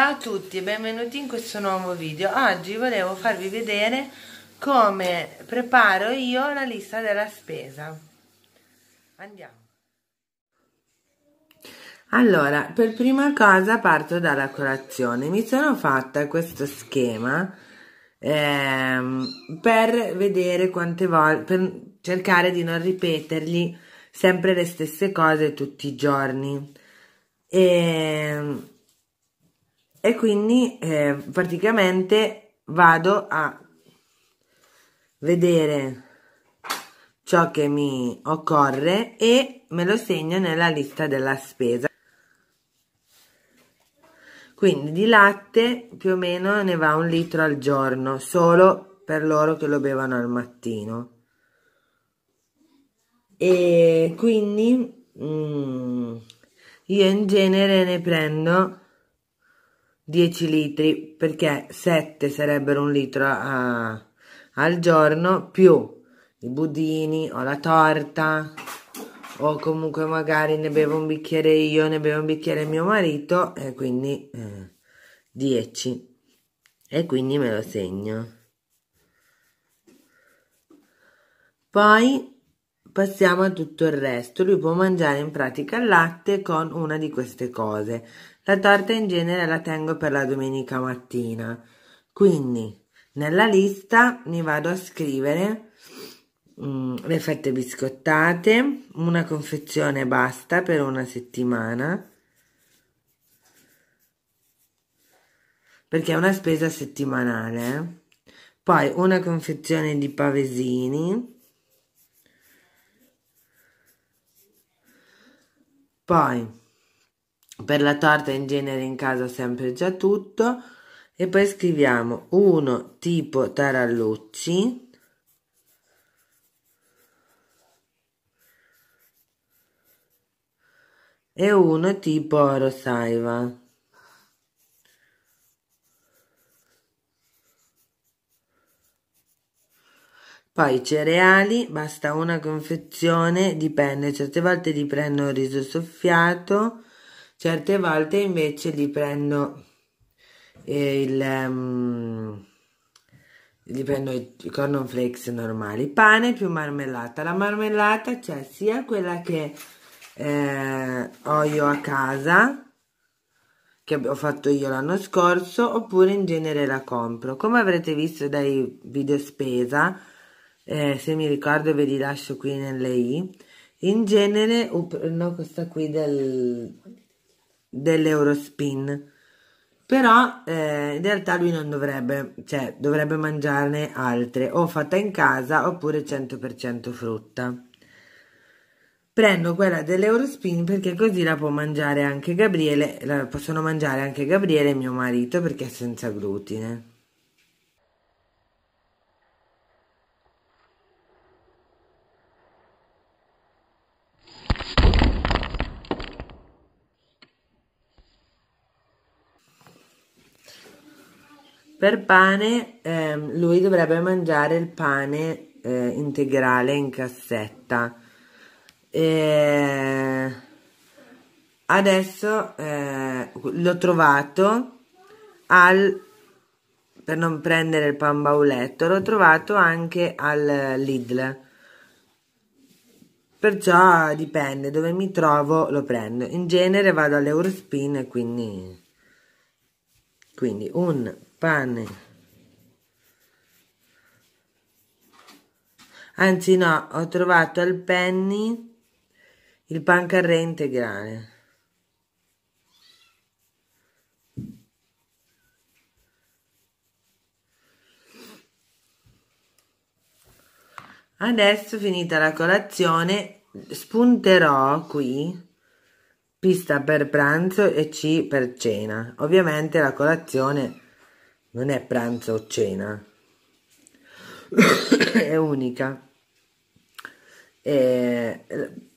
Ciao a tutti e benvenuti in questo nuovo video. Oggi volevo farvi vedere come preparo io la lista della spesa. Andiamo. Allora, per prima cosa parto dalla colazione. Mi sono fatta questo schema ehm, per vedere quante volte, per cercare di non ripetergli sempre le stesse cose tutti i giorni. E ehm, e quindi eh, praticamente vado a vedere ciò che mi occorre e me lo segno nella lista della spesa quindi di latte più o meno ne va un litro al giorno solo per loro che lo bevano al mattino e quindi mm, io in genere ne prendo 10 litri perché 7 sarebbero un litro a, eh, al giorno più i budini o la torta o comunque magari ne bevo un bicchiere io, ne bevo un bicchiere mio marito e quindi eh, 10 e quindi me lo segno. Poi passiamo a tutto il resto, lui può mangiare in pratica il latte con una di queste cose, la torta in genere la tengo per la domenica mattina. Quindi nella lista mi vado a scrivere um, le fette biscottate, una confezione basta per una settimana. Perché è una spesa settimanale. Eh. Poi una confezione di pavesini. Poi per la torta in genere in casa sempre già tutto e poi scriviamo uno tipo tarallucci e uno tipo rosaiva Poi cereali, basta una confezione, dipende, certe volte li prendo riso soffiato, Certe volte invece li prendo eh, il... Um, li prendo i, i cornflakes normali, pane più marmellata. La marmellata c'è sia quella che eh, ho io a casa, che ho fatto io l'anno scorso, oppure in genere la compro. Come avrete visto dai video spesa, eh, se mi ricordo ve li lascio qui nelle i, in genere no questa qui del dell'Eurospin. Però eh, in realtà lui non dovrebbe, cioè dovrebbe mangiarne altre, o fatta in casa oppure 100% frutta. Prendo quella dell'Eurospin perché così la può mangiare anche Gabriele, la possono mangiare anche Gabriele e mio marito perché è senza glutine. Per pane ehm, lui dovrebbe mangiare il pane eh, integrale in cassetta. E adesso eh, l'ho trovato al per non prendere il pan bauletto l'ho trovato anche al Lidl perciò dipende dove mi trovo lo prendo in genere vado all'Eurospin quindi quindi un pane anzi no ho trovato al penny il pancarré integrale adesso finita la colazione spunterò qui pista per pranzo e C per cena ovviamente la colazione non è pranzo o cena, è unica. E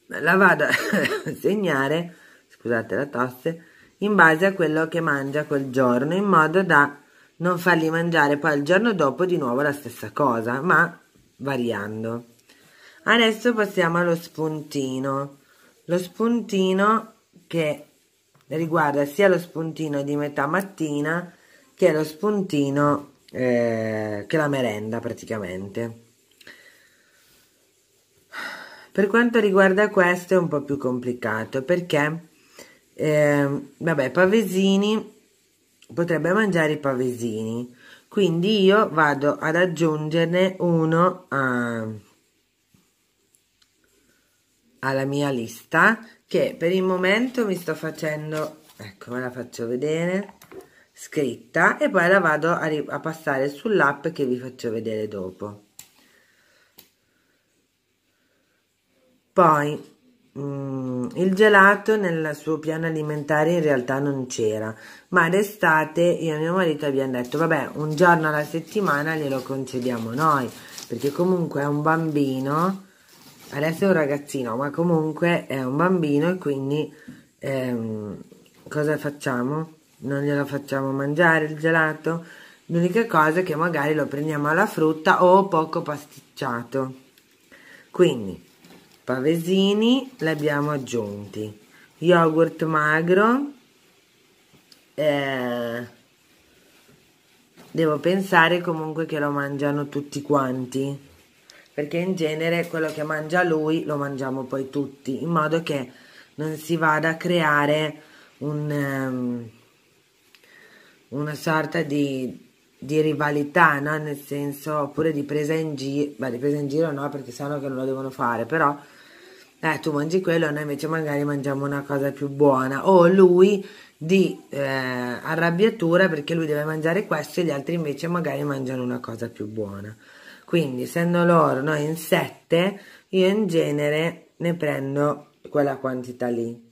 la vado a segnare, scusate la tosse, in base a quello che mangia quel giorno, in modo da non fargli mangiare poi il giorno dopo di nuovo la stessa cosa, ma variando. Adesso passiamo allo spuntino. Lo spuntino che riguarda sia lo spuntino di metà mattina che è lo spuntino eh, che è la merenda praticamente per quanto riguarda questo è un po' più complicato perché eh, vabbè pavesini potrebbe mangiare i pavesini quindi io vado ad aggiungerne uno a, alla mia lista che per il momento mi sto facendo ecco ve la faccio vedere scritta e poi la vado a, a passare sull'app che vi faccio vedere dopo poi Mm, il gelato nel suo piano alimentare in realtà non c'era, ma d'estate io e mio marito abbiamo detto vabbè un giorno alla settimana glielo concediamo noi, perché comunque è un bambino, adesso è un ragazzino, ma comunque è un bambino e quindi ehm, cosa facciamo? non glielo facciamo mangiare il gelato. L'unica cosa è che magari lo prendiamo alla frutta o poco pasticciato. Quindi, pavesini li abbiamo aggiunti, yogurt magro, eh, devo pensare comunque che lo mangiano tutti quanti perché in genere quello che mangia lui lo mangiamo poi tutti in modo che non si vada a creare un, um, una sorta di, di rivalità, no? nel senso, oppure di presa in giro, ma di presa in giro no, perché sanno che non lo devono fare, però eh, tu mangi quello, noi invece magari mangiamo una cosa più buona, o lui di eh, arrabbiatura perché lui deve mangiare questo e gli altri invece magari mangiano una cosa più buona. Quindi, essendo loro noi in sette, io in genere ne prendo quella quantità lì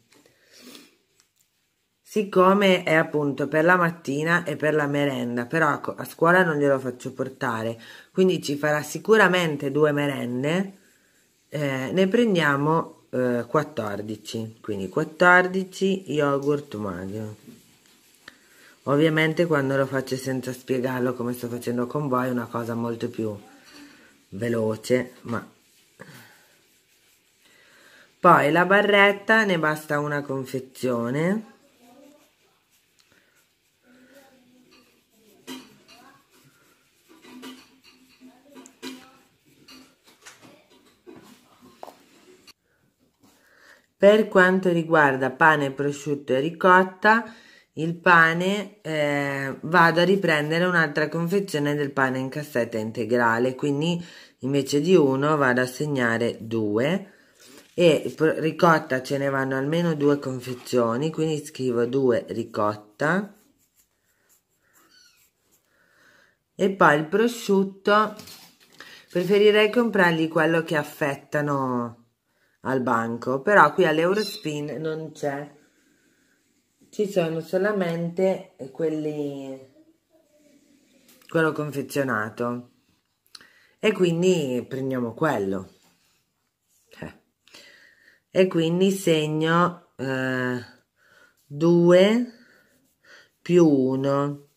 Siccome è appunto per la mattina e per la merenda, però a scuola non glielo faccio portare, quindi ci farà sicuramente due merende, eh, ne prendiamo eh, 14, quindi 14 yogurt magro. Ovviamente quando lo faccio senza spiegarlo come sto facendo con voi è una cosa molto più veloce, ma... Poi la barretta ne basta una confezione Per quanto riguarda pane, prosciutto e ricotta, il pane eh, vado a riprendere un'altra confezione del pane in cassetta integrale, quindi invece di uno vado a segnare due e ricotta ce ne vanno almeno due confezioni, quindi scrivo due ricotta e poi il prosciutto preferirei comprargli quello che affettano al banco, però qui all'Eurospin non c'è. Ci sono solamente quelli quello confezionato e quindi prendiamo quello eh. e quindi segno 2 eh, più 1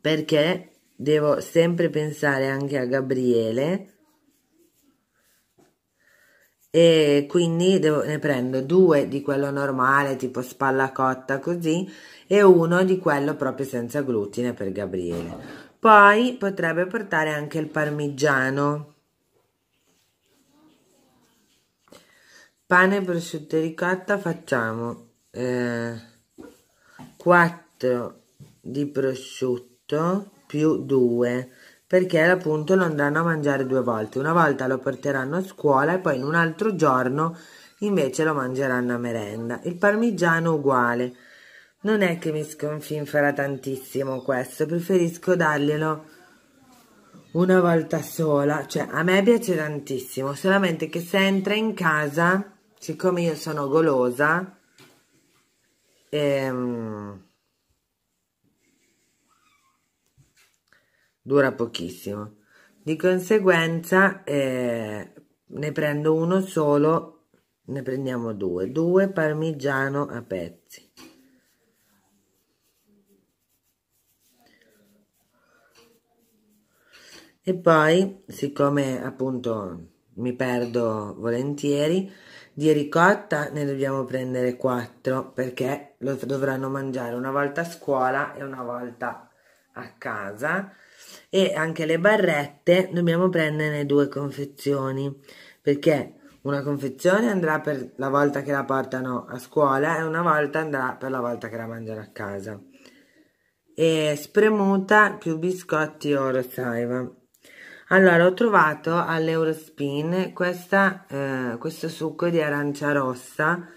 perché devo sempre pensare anche a Gabriele e quindi devo, ne prendo due di quello normale tipo spalla cotta così e uno di quello proprio senza glutine per Gabriele poi potrebbe portare anche il parmigiano pane prosciutto e ricotta facciamo eh, 4 di prosciutto più 2 perché appunto lo andranno a mangiare due volte. Una volta lo porteranno a scuola e poi in un altro giorno invece lo mangeranno a merenda. Il parmigiano uguale. Non è che mi sconfinfera tantissimo questo, preferisco darglielo una volta sola. Cioè, a me piace tantissimo, solamente che se entra in casa, siccome io sono golosa, ehm, dura pochissimo di conseguenza eh, ne prendo uno solo ne prendiamo due due parmigiano a pezzi e poi siccome appunto mi perdo volentieri di ricotta ne dobbiamo prendere 4 perché lo dovranno mangiare una volta a scuola e una volta a casa e anche le barrette dobbiamo prenderne due confezioni perché una confezione andrà per la volta che la portano a scuola e una volta andrà per la volta che la mangiano a casa e spremuta più biscotti oro saiva allora ho trovato all'Eurospin eh, questo succo di arancia rossa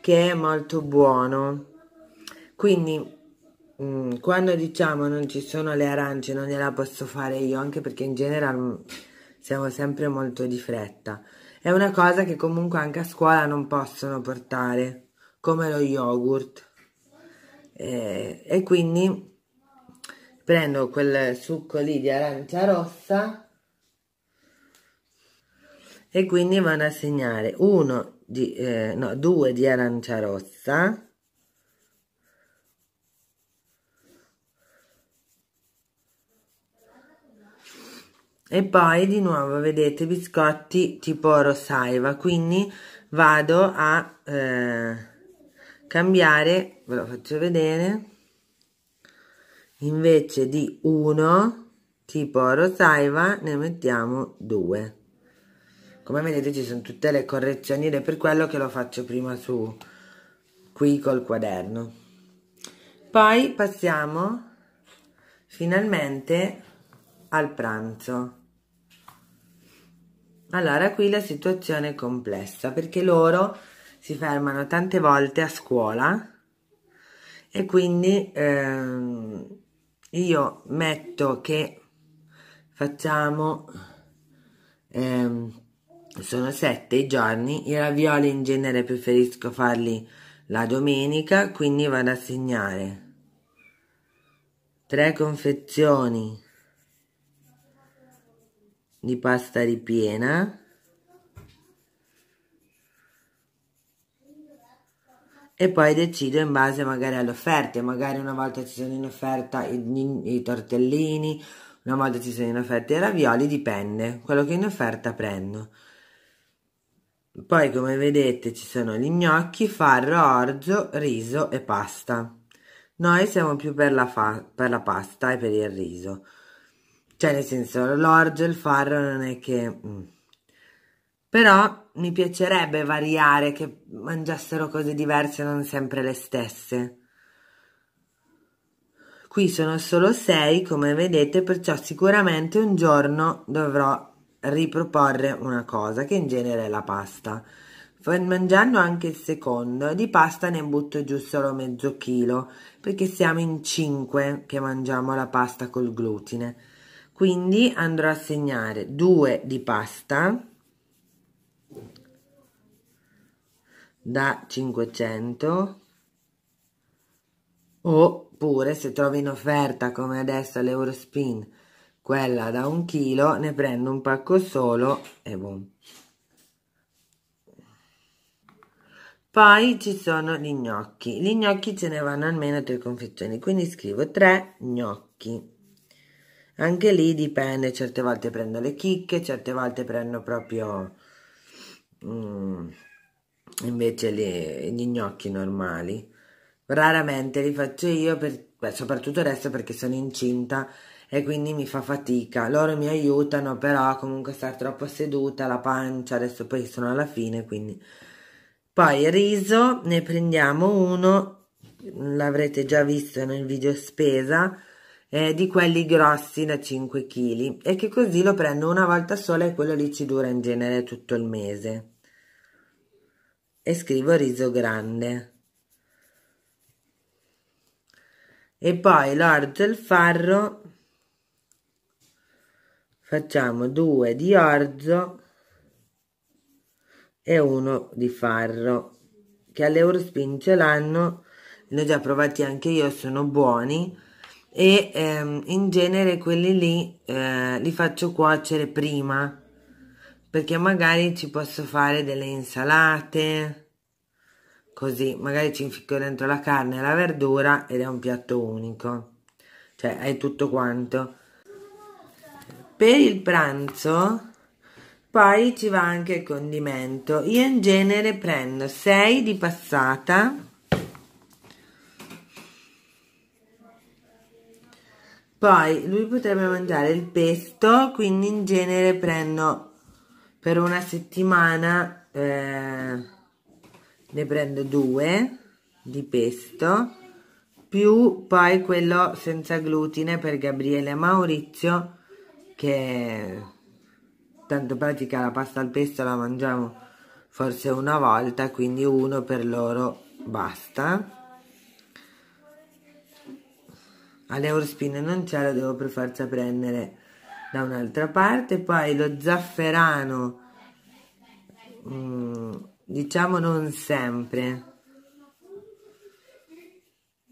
che è molto buono quindi Mm, quando diciamo non ci sono le arance non gliela posso fare io, anche perché in generale mm, siamo sempre molto di fretta. È una cosa che comunque anche a scuola non possono portare, come lo yogurt. e, eh, e quindi prendo quel succo lì di arancia rossa e quindi vanno a segnare uno di, eh, no, due di arancia rossa e poi di nuovo vedete biscotti tipo rosaiva quindi vado a eh, cambiare ve lo faccio vedere invece di uno tipo rosaiva ne mettiamo due come vedete ci sono tutte le correzioni ed è per quello che lo faccio prima su qui col quaderno poi passiamo finalmente al pranzo allora, qui la situazione è complessa perché loro si fermano tante volte a scuola e quindi ehm, io metto che facciamo ehm, sono sette i giorni i ravioli in genere preferisco farli la domenica quindi vado a segnare tre confezioni di pasta ripiena e poi decido in base magari alle offerte magari una volta ci sono in offerta i, i tortellini una volta ci sono in offerta i ravioli dipende quello che in offerta prendo poi come vedete ci sono gli gnocchi, farro, orzo, riso e pasta. Noi siamo più per la, fa, per la, pasta e per il riso. Cioè, nel senso, l'orge, il farro non è che... Mm. Però mi piacerebbe variare, che mangiassero cose diverse, non sempre le stesse. Qui sono solo 6, come vedete, perciò sicuramente un giorno dovrò riproporre una cosa, che in genere è la pasta. Mangiando anche il secondo, di pasta ne butto giù solo mezzo chilo, perché siamo in 5 che mangiamo la pasta col glutine quindi andrò a segnare 2 di pasta da 500 oppure se trovi in offerta come adesso all'Eurospin quella da un chilo ne prendo un pacco solo e boom poi ci sono gli gnocchi gli gnocchi ce ne vanno almeno 3 confezioni quindi scrivo 3 gnocchi anche lì dipende, certe volte prendo le chicche, certe volte prendo proprio um, invece le, gli gnocchi normali. Raramente li faccio io, per, beh, soprattutto adesso perché sono incinta e quindi mi fa fatica. Loro mi aiutano, però comunque stare troppo seduta, la pancia, adesso poi sono alla fine, quindi... Poi riso, ne prendiamo uno, l'avrete già visto nel video spesa, eh, di quelli grossi da 5 kg e che così lo prendo una volta sola e quello lì ci dura in genere tutto il mese. E scrivo riso grande. E poi l'orzo e il farro facciamo due di orzo e uno di farro che all'Eurospin ce l'hanno, ne ho già provati anche io, sono buoni e ehm, in genere quelli lì eh, li faccio cuocere prima perché magari ci posso fare delle insalate così magari ci inficco dentro la carne e la verdura ed è un piatto unico cioè è tutto quanto per il pranzo poi ci va anche il condimento io in genere prendo 6 di passata poi lui potrebbe mangiare il pesto quindi in genere prendo per una settimana eh, ne prendo due di pesto più poi quello senza glutine per Gabriele e Maurizio che tanto pratica la pasta al pesto la mangiamo forse una volta quindi uno per loro basta all'Eurospin non c'è, lo devo per forza prendere da un'altra parte. Poi lo zafferano, mm, diciamo non sempre,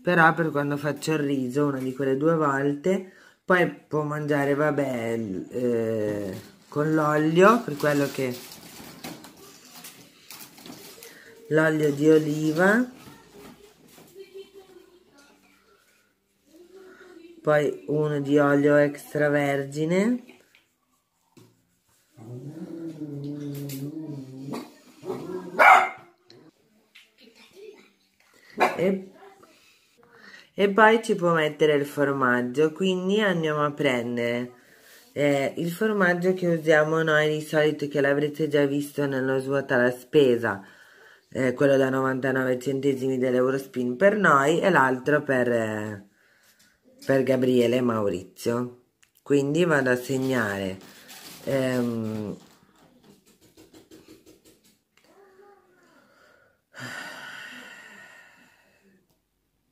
però per quando faccio il riso, una di quelle due volte, poi può mangiare, vabbè, eh, con l'olio, per quello che l'olio di oliva poi uno di olio extravergine e, e poi ci può mettere il formaggio quindi andiamo a prendere eh, il formaggio che usiamo noi di solito che l'avrete già visto nello svuota la spesa eh, quello da 99 centesimi dell'Eurospin per noi e l'altro per, eh, per Gabriele Maurizio quindi vado a segnare ehm,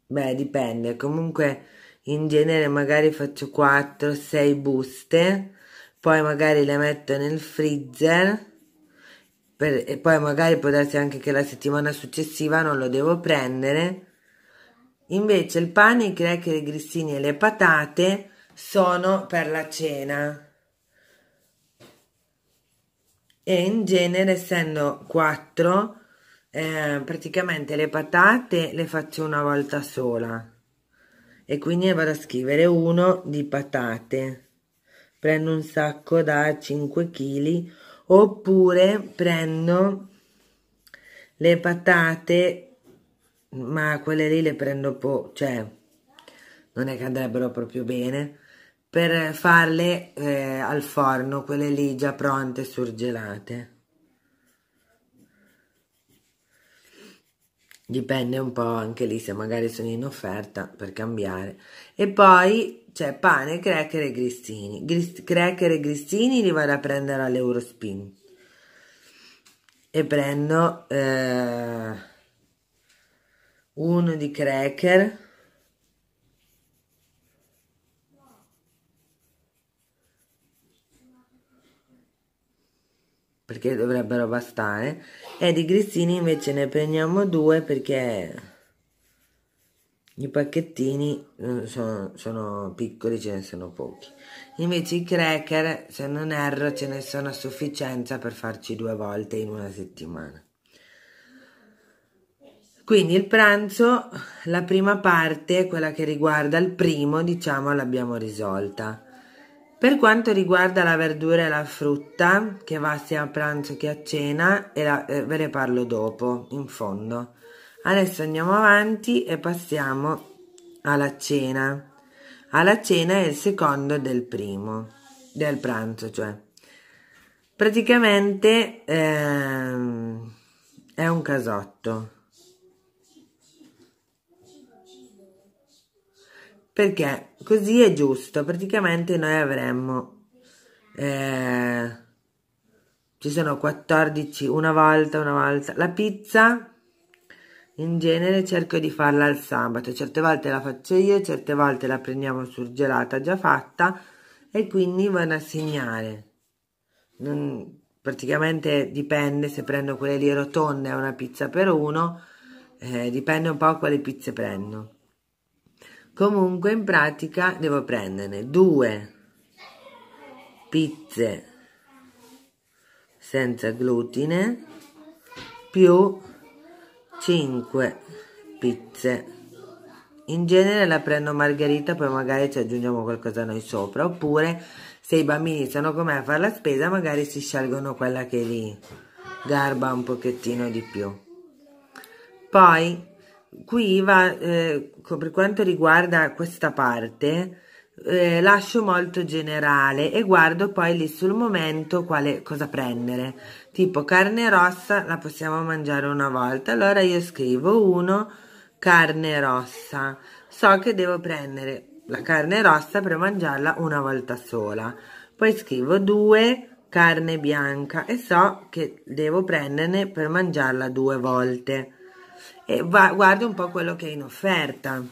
beh dipende comunque in genere magari faccio 4 6 buste poi magari le metto nel freezer per, e poi magari può darsi anche che la settimana successiva non lo devo prendere Invece il pane, i cracker, i grissini e le patate sono per la cena. E in genere, essendo quattro, eh, praticamente le patate le faccio una volta sola. E quindi vado a scrivere uno di patate. Prendo un sacco da 5 kg oppure prendo le patate ma quelle lì le prendo po', cioè non è che andrebbero proprio bene, per farle eh, al forno, quelle lì già pronte, surgelate. Dipende un po' anche lì se magari sono in offerta per cambiare. E poi c'è pane, cracker e grissini. Gris, cracker e grissini li vado a prendere all'Eurospin. E prendo... Eh, uno di cracker perché dovrebbero bastare e di grissini invece ne prendiamo due perché i pacchettini eh, sono, sono, piccoli, ce ne sono pochi. Invece i cracker, se non erro, ce ne sono a sufficienza per farci due volte in una settimana. Quindi il pranzo, la prima parte, quella che riguarda il primo, diciamo l'abbiamo risolta. Per quanto riguarda la verdura e la frutta, che va sia a pranzo che a cena, la, eh, ve ne parlo dopo, in fondo. Adesso andiamo avanti e passiamo alla cena. Alla cena è il secondo del primo, del pranzo cioè. Praticamente ehm, è un casotto. perché così è giusto praticamente noi avremmo eh, ci sono 14 una volta una volta la pizza in genere cerco di farla al sabato certe volte la faccio io certe volte la prendiamo surgelata già fatta e quindi vanno a segnare non, praticamente dipende se prendo quelle lì rotonde o una pizza per uno eh, dipende un po' quale pizze prendo Comunque in pratica devo prenderne due pizze senza glutine più 5 pizze. In genere la prendo margherita, poi magari ci aggiungiamo qualcosa noi sopra, oppure se i bambini sono con a fare la spesa magari si scelgono quella che li garba un pochettino di più. Poi qui va, eh, per quanto riguarda questa parte, eh, lascio molto generale e guardo poi lì sul momento quale, cosa prendere. Tipo carne rossa la possiamo mangiare una volta, allora io scrivo 1 carne rossa. So che devo prendere la carne rossa per mangiarla una volta sola. Poi scrivo 2 carne bianca e so che devo prenderne per mangiarla due volte e guardi un po' quello che è in offerta.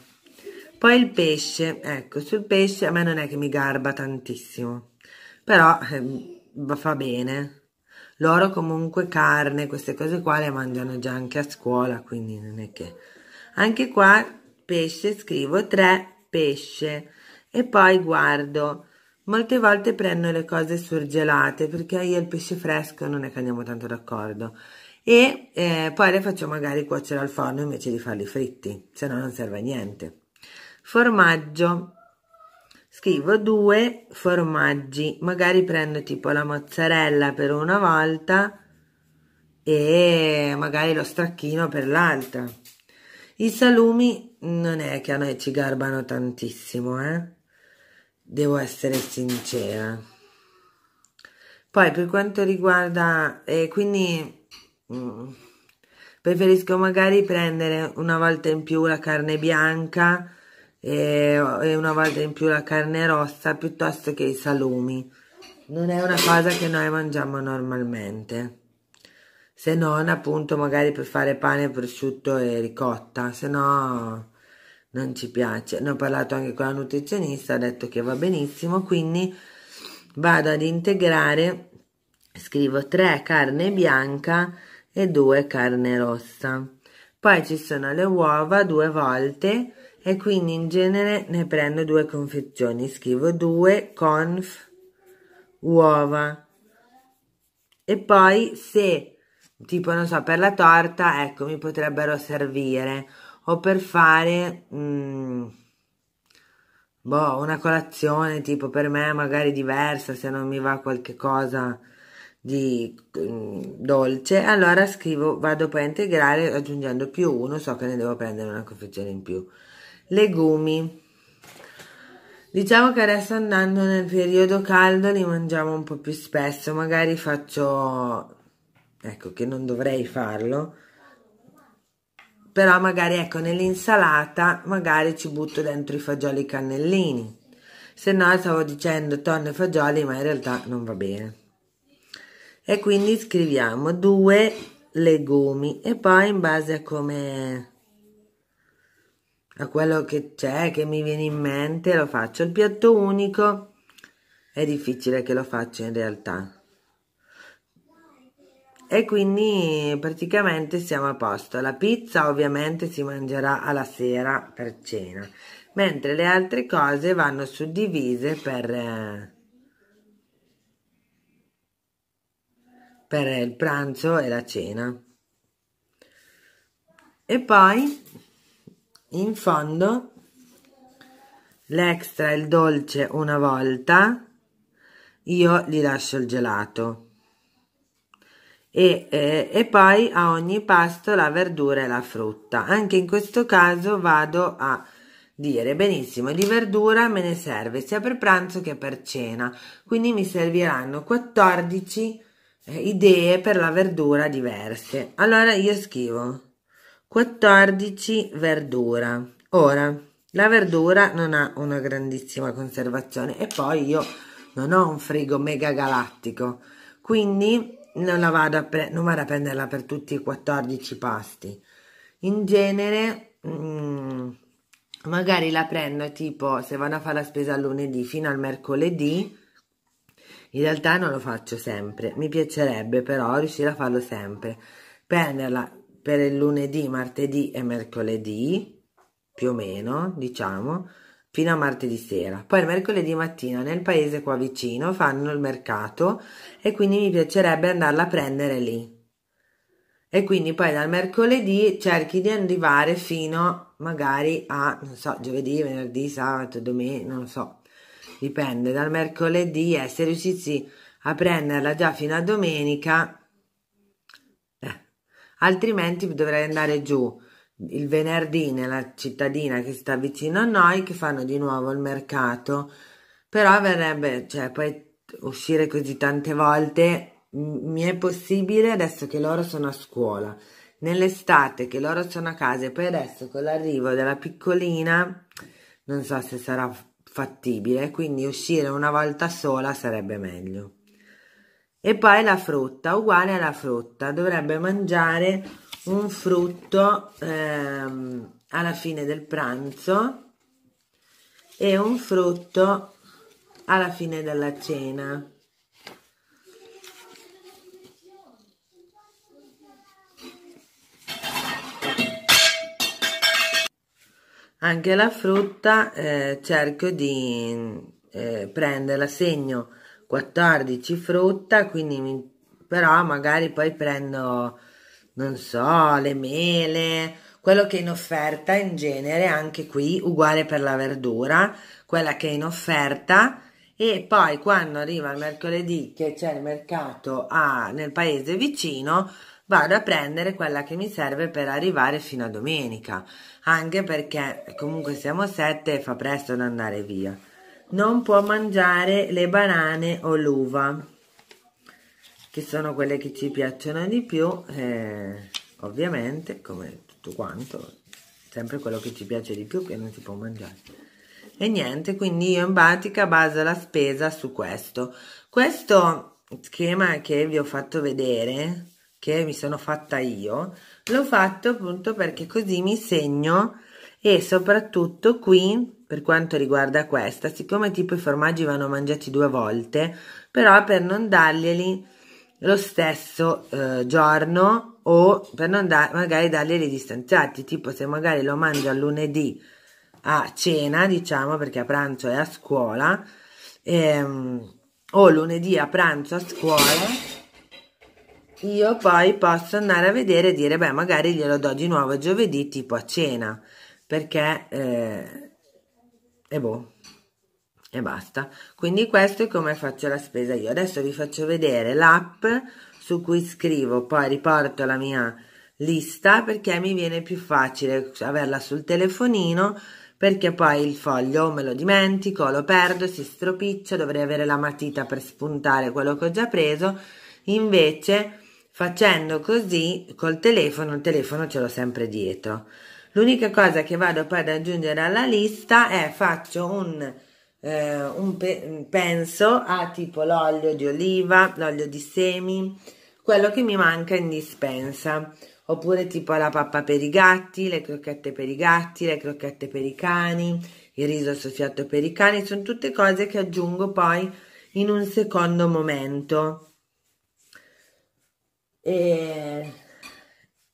Poi il pesce, ecco, sul pesce a me non è che mi garba tantissimo, però eh, fa bene. Loro comunque carne, queste cose qua le mangiano già anche a scuola, quindi non è che... Anche qua pesce scrivo tre pesce e poi guardo. Molte volte prendo le cose surgelate perché io il pesce fresco non è che andiamo tanto d'accordo e eh, poi le faccio magari cuocere al forno invece di farli fritti, se no non serve a niente. Formaggio, scrivo due formaggi, magari prendo tipo la mozzarella per una volta e magari lo stracchino per l'altra. I salumi non è che a noi ci garbano tantissimo, eh? Devo essere sincera. Poi per quanto riguarda, eh, quindi Mm. preferisco magari prendere una volta in più la carne bianca e, una volta in più la carne rossa piuttosto che i salumi. Non è una cosa che noi mangiamo normalmente se non appunto magari per fare pane, prosciutto e ricotta, se no non ci piace. Ne ho parlato anche con la nutrizionista, ha detto che va benissimo, quindi vado ad integrare, scrivo 3 carne bianca e 2 carne rossa. Poi ci sono le uova due volte e quindi in genere ne prendo due confezioni. Scrivo 2 conf uova. E poi se tipo non so per la torta ecco mi potrebbero servire o per fare mm, boh, una colazione tipo per me magari diversa se non mi va qualche cosa di mm, dolce allora scrivo vado poi a integrare aggiungendo più uno so che ne devo prendere una confezione in più legumi diciamo che adesso andando nel periodo caldo li mangiamo un po' più spesso magari faccio ecco che non dovrei farlo però magari ecco nell'insalata magari ci butto dentro i fagioli cannellini se no stavo dicendo tonno e fagioli ma in realtà non va bene e quindi scriviamo due legumi e poi in base a come a quello che c'è che mi viene in mente lo faccio il piatto unico è difficile che lo faccia in realtà e quindi praticamente siamo a posto la pizza ovviamente si mangerà alla sera per cena mentre le altre cose vanno suddivise per eh, per il pranzo e la cena. E poi in fondo l'extra e il dolce una volta io gli lascio il gelato e, e, e, poi a ogni pasto la verdura e la frutta anche in questo caso vado a dire benissimo di verdura me ne serve sia per pranzo che per cena quindi mi serviranno 14 eh, idee per la verdura diverse. Allora io scrivo 14 verdura. Ora, la verdura non ha una grandissima conservazione e poi io non ho un frigo mega galattico, quindi non, vado a, non vado a prenderla per tutti i 14 pasti. In genere, mm, magari la prendo tipo se vado a fare la spesa lunedì fino al mercoledì in realtà non lo faccio sempre, mi piacerebbe però riuscire a farlo sempre. Prenderla per il lunedì, martedì e mercoledì, più o meno, diciamo, fino a martedì sera. Poi il mercoledì mattina nel paese qua vicino fanno il mercato e quindi mi piacerebbe andarla a prendere lì. E quindi poi dal mercoledì cerchi di arrivare fino magari a, non so, giovedì, venerdì, sabato, domenica, non lo so dipende dal mercoledì, e eh, se riuscissi a prenderla già fino a domenica, eh, altrimenti dovrei andare giù il venerdì nella cittadina che sta vicino a noi, che fanno di nuovo il mercato, però verrebbe, cioè poi uscire così tante volte mi è possibile adesso che loro sono a scuola nell'estate che loro sono a casa e poi adesso con l'arrivo della piccolina non so se sarà fattibile, quindi uscire una volta sola sarebbe meglio. E poi la frutta, uguale alla frutta, dovrebbe mangiare un frutto ehm, alla fine del pranzo e un frutto alla fine della cena. Anche la frutta eh, cerco di eh, prenderla, segno 14 frutta, quindi mi, però magari poi prendo, non so, le mele, quello che è in offerta in genere, anche qui uguale per la verdura, quella che è in offerta e poi quando arriva il mercoledì che c'è il mercato a, ah, nel paese vicino vado a prendere quella che mi serve per arrivare fino a domenica, anche perché comunque siamo sette e fa presto ad andare via. Non può mangiare le banane o l'uva, che sono quelle che ci piacciono di più, eh, ovviamente, come tutto quanto, sempre quello che ci piace di più che non si può mangiare. E niente, quindi io in pratica baso la spesa su questo. Questo schema che vi ho fatto vedere che mi sono fatta io l'ho fatto appunto perché così mi segno e soprattutto qui per quanto riguarda questa siccome tipo i formaggi vanno mangiati due volte però per non darglieli lo stesso eh, giorno o per non da magari darglieli distanziati tipo se magari lo mangio a lunedì a cena diciamo perché a pranzo è a scuola ehm, o lunedì a pranzo a scuola io poi posso andare a vedere e dire, beh, magari glielo do di nuovo giovedì tipo a cena, perché... Eh, e boh e basta. Quindi questo è come faccio la spesa io. Adesso vi faccio vedere l'app su cui scrivo, poi riporto la mia lista perché mi viene più facile averla sul telefonino perché poi il foglio me lo dimentico, lo perdo, si stropiccia, dovrei avere la matita per spuntare quello che ho già preso. Invece facendo così col telefono, il telefono ce l'ho sempre dietro. L'unica cosa che vado poi ad aggiungere alla lista è faccio un, eh, un pe- penso a tipo l'olio di oliva, l'olio di semi, quello che mi manca in dispensa oppure tipo la pappa per i gatti, le crocchette per i gatti, le crocchette per i cani, il riso soffiato per i cani, sono tutte cose che aggiungo poi in un secondo momento. E,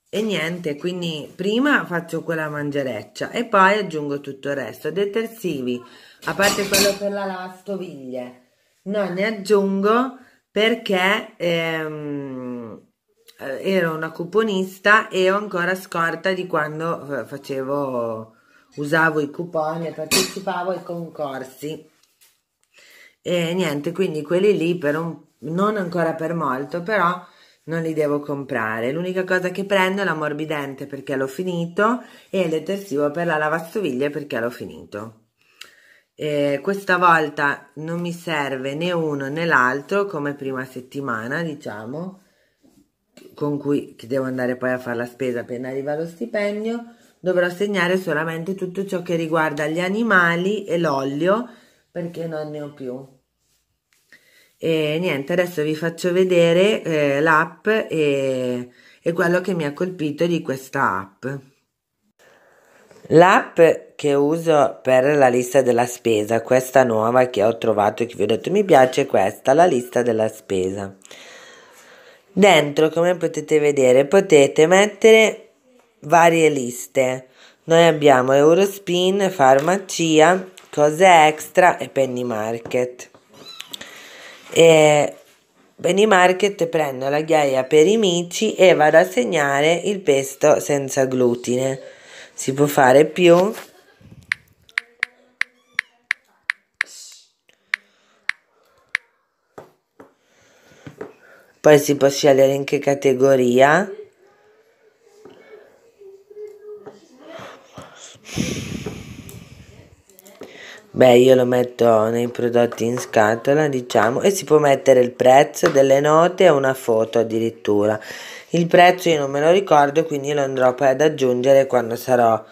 e niente, quindi prima faccio quella mangereccia e poi aggiungo tutto il resto. Detersivi, a parte quello per la lavastoviglie, non ne aggiungo perché ehm, ero una cuponista e ho ancora scorta di quando eh, facevo, usavo i coupon e partecipavo ai concorsi. E niente, quindi quelli lì per un, non ancora per molto, però non li devo comprare. L'unica cosa che prendo è l'ammorbidente perché l'ho finito e il detersivo per la lavastoviglie perché l'ho finito. Eh, questa volta non mi serve né uno né l'altro come prima settimana, diciamo, con cui devo andare poi a fare la spesa appena arriva lo stipendio. Dovrò segnare solamente tutto ciò che riguarda gli animali e l'olio perché non ne ho più. E niente, adesso vi faccio vedere eh, l'app e, e quello che mi ha colpito di questa app. L'app che uso per la lista della spesa, questa nuova che ho trovato e che vi ho detto mi piace, è questa, la lista della spesa. Dentro, come potete vedere, potete mettere varie liste. Noi abbiamo Eurospin, farmacia, cose extra e penny market e Market prendo la ghiaia per i mici e vado a segnare il pesto senza glutine. Si può fare più? Poi si può scegliere in che categoria. Beh, io lo metto nei prodotti in scatola, diciamo, e si può mettere il prezzo, delle note e una foto addirittura. Il prezzo io non me lo ricordo, quindi lo andrò poi ad aggiungere quando sarò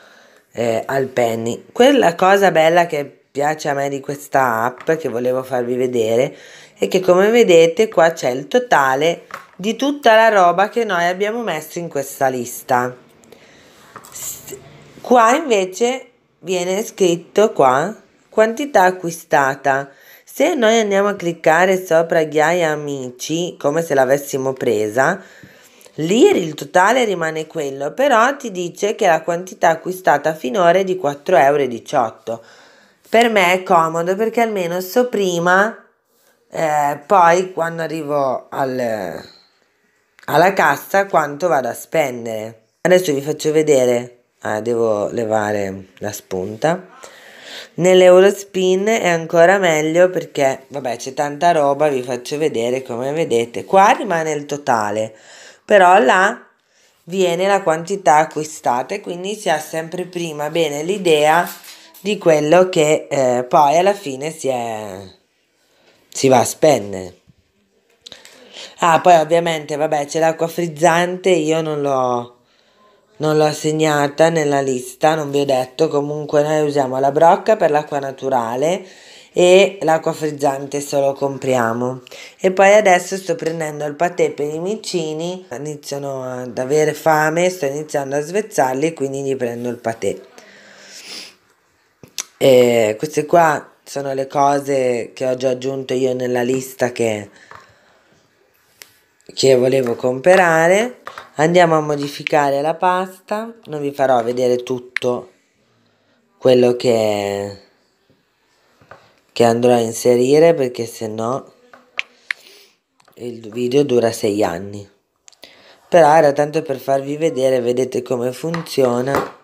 eh, al penny. Quella cosa bella che piace a me di questa app che volevo farvi vedere è che come vedete qua c'è il totale di tutta la roba che noi abbiamo messo in questa lista. Qua invece viene scritto qua quantità acquistata. Se noi andiamo a cliccare sopra ghiaia amici, come se l'avessimo presa, lì il totale rimane quello, però ti dice che la quantità acquistata finora è di 4,18 euro. Per me è comodo perché almeno so prima, eh, poi quando arrivo al, alla cassa, quanto vado a spendere. Adesso vi faccio vedere, ah, devo levare la spunta Nell'Eurospin è ancora meglio perché, vabbè, c'è tanta roba, vi faccio vedere come vedete. Qua rimane il totale, però là viene la quantità acquistata e quindi si ha sempre prima bene l'idea di quello che eh, poi alla fine si, è, si va a spendere. Ah, poi ovviamente, vabbè, c'è l'acqua frizzante, io non l'ho non l'ho segnata nella lista, non vi ho detto, comunque noi usiamo la brocca per l'acqua naturale e l'acqua frizzante se lo compriamo e poi adesso sto prendendo il patè per i micini iniziano ad avere fame sto iniziando a svezzarli quindi gli prendo il patè e queste qua sono le cose che ho già aggiunto io nella lista che che volevo comprare andiamo a modificare la pasta non vi farò vedere tutto quello che, che andrò a inserire perché se no il video dura 6 anni però era tanto per farvi vedere vedete come funziona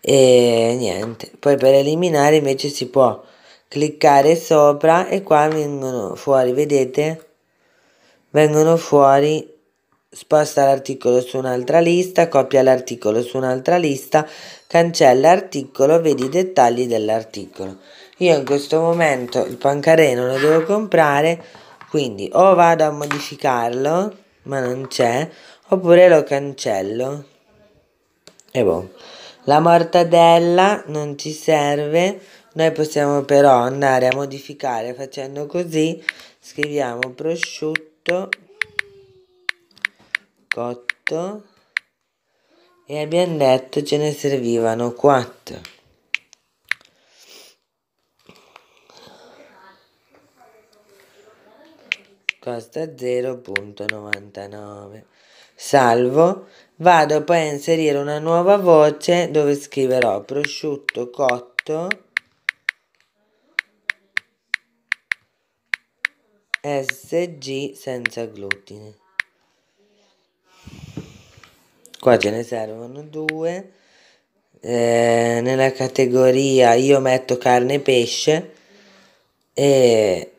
e niente poi per eliminare invece si può cliccare sopra e qua vengono fuori vedete vengono fuori sposta l'articolo su un'altra lista, copia l'articolo su un'altra lista, cancella l'articolo, vedi i dettagli dell'articolo. Io in questo momento il pancareno lo devo comprare, quindi o vado a modificarlo, ma non c'è, oppure lo cancello. E boh. La mortadella non ci serve, noi possiamo però andare a modificare facendo così, scriviamo prosciutto cotto e abbiamo detto ce ne servivano 4 costa 0.99 salvo vado poi a inserire una nuova voce dove scriverò prosciutto cotto SG senza glutine qua ce ne servono due eh, nella categoria io metto carne e pesce e,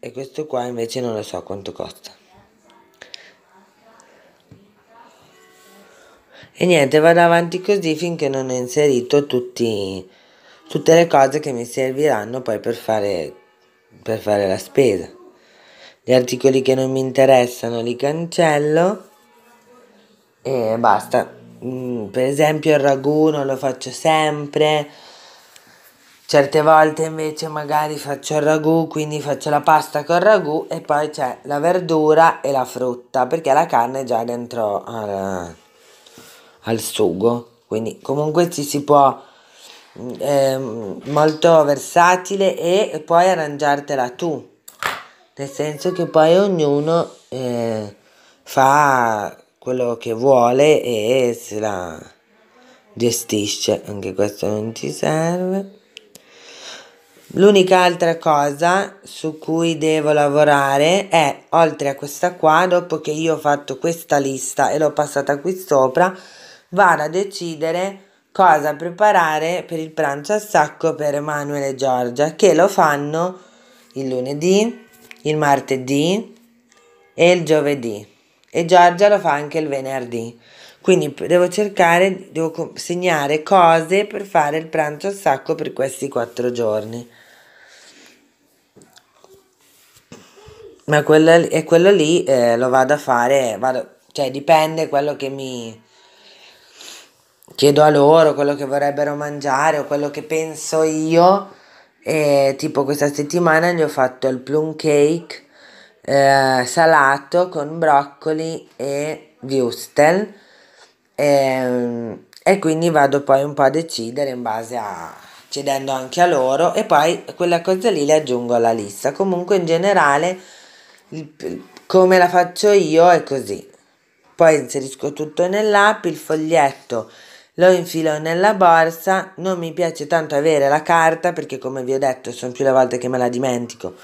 e questo qua invece non lo so quanto costa e niente vado avanti così finché non ho inserito tutti, tutte le cose che mi serviranno poi per fare, per fare la spesa gli articoli che non mi interessano li cancello e basta mm, per esempio il ragù non lo faccio sempre certe volte invece magari faccio il ragù quindi faccio la pasta con il ragù e poi c'è la verdura e la frutta perché la carne è già dentro al, al sugo quindi comunque ci si può eh, molto versatile e puoi arrangiartela tu nel senso che poi ognuno eh, fa quello che vuole e se la gestisce, anche questo non ci serve. L'unica altra cosa su cui devo lavorare è, oltre a questa qua, dopo che io ho fatto questa lista e l'ho passata qui sopra, vado a decidere cosa preparare per il pranzo a sacco per Emanuele e Giorgia, che lo fanno il lunedì, il martedì e il giovedì e Giorgia lo fa anche il venerdì. Quindi devo cercare, devo segnare cose per fare il pranzo a sacco per questi quattro giorni. Ma quello, e quello lì eh, lo vado a fare, vado, cioè dipende quello che mi chiedo a loro, quello che vorrebbero mangiare o quello che penso io e tipo questa settimana gli ho fatto il plum cake eh, salato con broccoli e wurstel e, ehm, e quindi vado poi un po' a decidere in base a cedendo anche a loro e poi quella cosa lì le aggiungo alla lista comunque in generale come la faccio io è così poi inserisco tutto nell'app il foglietto lo infilo nella borsa, non mi piace tanto avere la carta perché come vi ho detto sono più le volte che me la dimentico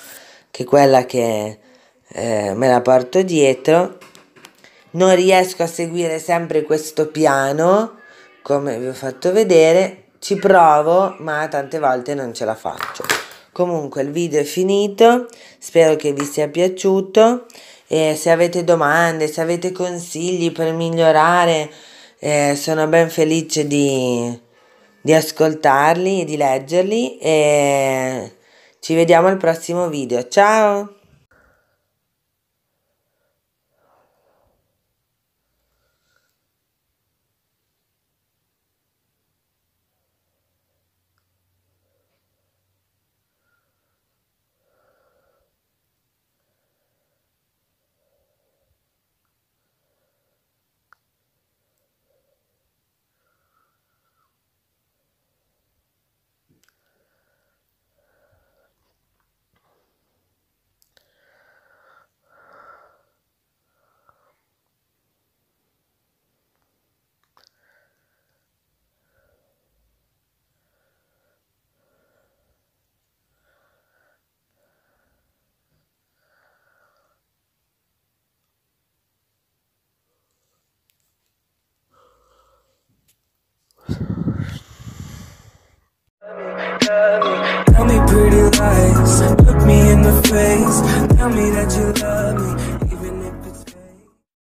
che quella che eh, me la porto dietro, non riesco a seguire sempre questo piano come vi ho fatto vedere, ci provo ma tante volte non ce la faccio. Comunque il video è finito, spero che vi sia piaciuto e se avete domande, se avete consigli per migliorare eh, sono ben felice di, di ascoltarli e di leggerli e ci vediamo al prossimo video. Ciao!